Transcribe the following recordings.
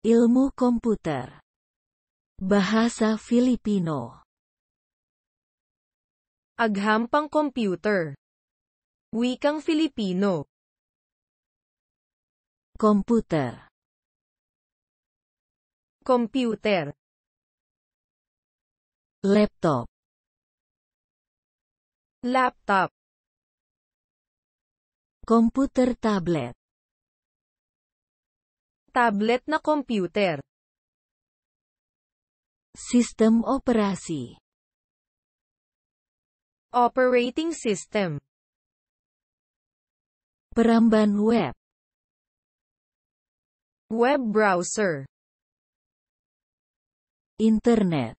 Ilmu komputer. Bahasa Filipino. Aghampang komputer. Wikang Filipino. Komputer. Komputer. Laptop. Laptop. Komputer tablet. Tablet na computer. System operasi. Operating system. Peramban web. Web browser. Internet.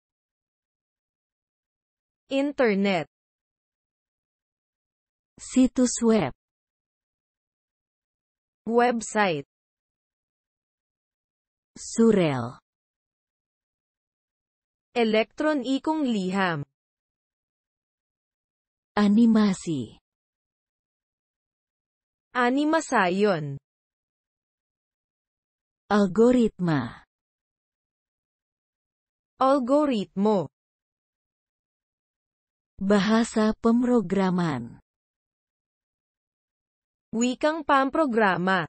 Internet. Situs web. Website. Surel. Elektron ikong liham. Animasi. Animasayon. Algoritma. Algoritmo. Bahasa pemrograman. Wikang pamprograma.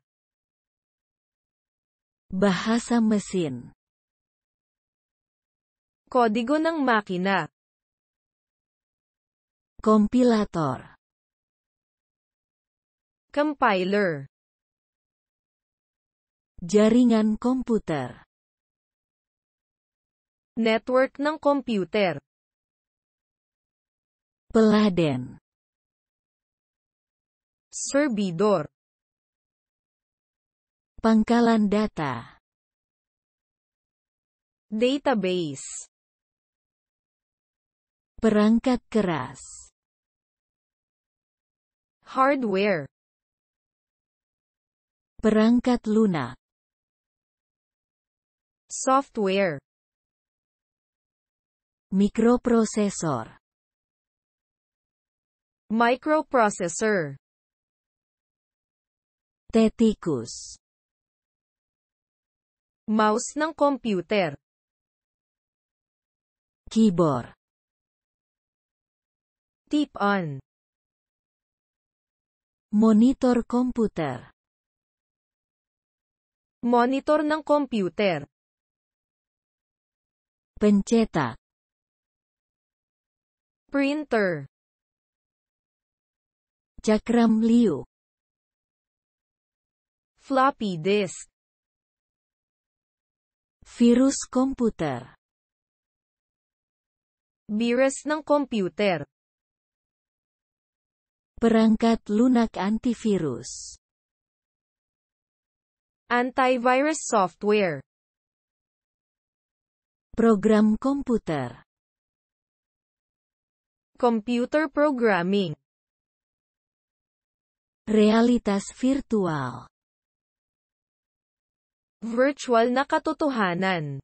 Bahasa mesin. Kodigo ng makina. Kompilator. Compiler. Jaringan komputer. Network ng komputer. Peladen. Servidor. Pangkalan data. Database. Perangkat keras. Hardware. Perangkat lunak. Software. Mikroprosesor. Microprocessor. Tetikus. Mouse ng computer. Keyboard. Tip on. Monitor computer. Monitor ng computer. Pencetak. Printer. Cakram liu. Floppy disk. Virus komputer. Virus ng komputer. Perangkat lunak antivirus. Antivirus software. Program komputer. Computer programming. Realitas virtual. Virtual na katotohanan.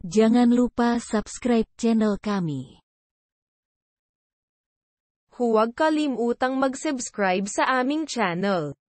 Jangan lupa subscribe channel kami. Huwag kalimutang mag-subscribe sa aming channel.